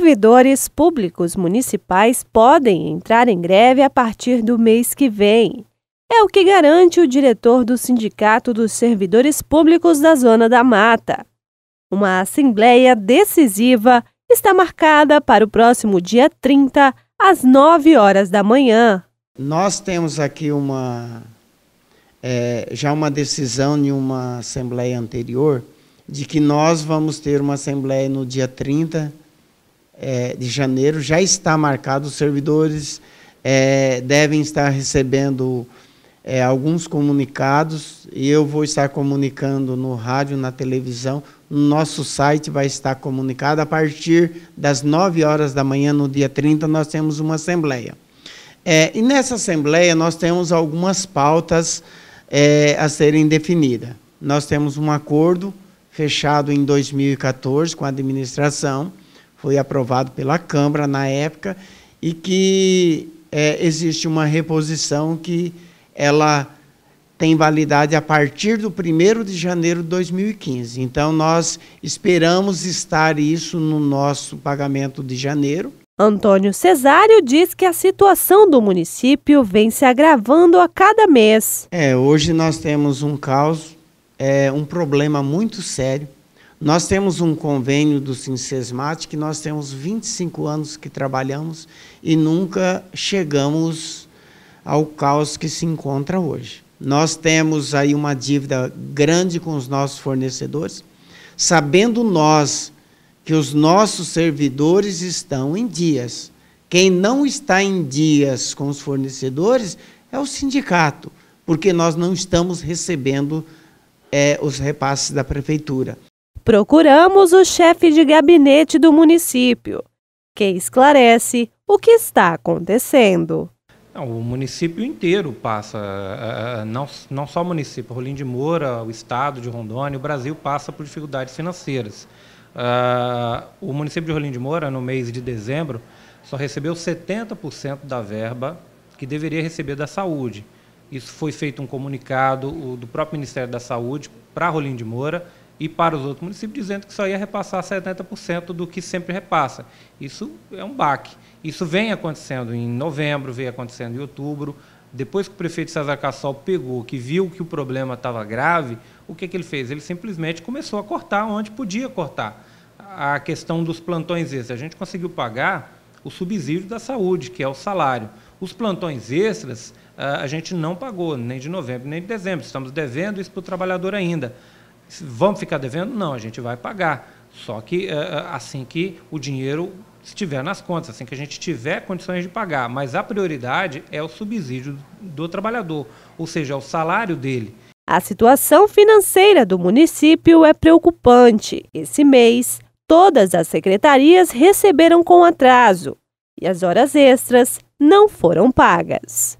servidores públicos municipais podem entrar em greve a partir do mês que vem. É o que garante o diretor do Sindicato dos Servidores Públicos da Zona da Mata. Uma assembleia decisiva está marcada para o próximo dia 30, às 9 horas da manhã. Nós temos aqui uma é, já uma decisão em uma assembleia anterior de que nós vamos ter uma assembleia no dia 30 é, de janeiro já está marcado, os servidores é, devem estar recebendo é, alguns comunicados e eu vou estar comunicando no rádio, na televisão. No nosso site vai estar comunicado. A partir das 9 horas da manhã, no dia 30, nós temos uma assembleia. É, e nessa assembleia nós temos algumas pautas é, a serem definidas. Nós temos um acordo fechado em 2014 com a administração foi aprovado pela Câmara na época e que é, existe uma reposição que ela tem validade a partir do 1 de janeiro de 2015. Então, nós esperamos estar isso no nosso pagamento de janeiro. Antônio Cesário diz que a situação do município vem se agravando a cada mês. É, hoje nós temos um caos, é, um problema muito sério nós temos um convênio do SINCESMAT que nós temos 25 anos que trabalhamos e nunca chegamos ao caos que se encontra hoje. Nós temos aí uma dívida grande com os nossos fornecedores, sabendo nós que os nossos servidores estão em dias. Quem não está em dias com os fornecedores é o sindicato, porque nós não estamos recebendo é, os repasses da prefeitura. Procuramos o chefe de gabinete do município, que esclarece o que está acontecendo. O município inteiro passa, eh, eh, eh, não, não só o município, Rolim de Moura, o estado de Rondônia, o Brasil passa por dificuldades financeiras. Ah, o município de Rolim de Moura, no mês de dezembro, só recebeu 70% da verba que deveria receber da saúde. Isso foi feito um comunicado do próprio Ministério da Saúde para Rolim de Moura, e para os outros municípios, dizendo que só ia repassar 70% do que sempre repassa. Isso é um baque. Isso vem acontecendo em novembro, vem acontecendo em outubro. Depois que o prefeito César Cassol pegou, que viu que o problema estava grave, o que, que ele fez? Ele simplesmente começou a cortar onde podia cortar. A questão dos plantões extras. A gente conseguiu pagar o subsídio da saúde, que é o salário. Os plantões extras, ah, a gente não pagou, nem de novembro, nem de dezembro. Estamos devendo isso para o trabalhador ainda. Vamos ficar devendo? Não, a gente vai pagar. Só que eh, eh, assim que o dinheiro estiver nas contas, assim que a gente tiver condições de pagar. Mas a prioridade é o subsídio do trabalhador, ou seja, é o salário dele. A situação financeira do município é preocupante. Esse mês, todas as secretarias receberam com atraso e as horas extras não foram pagas.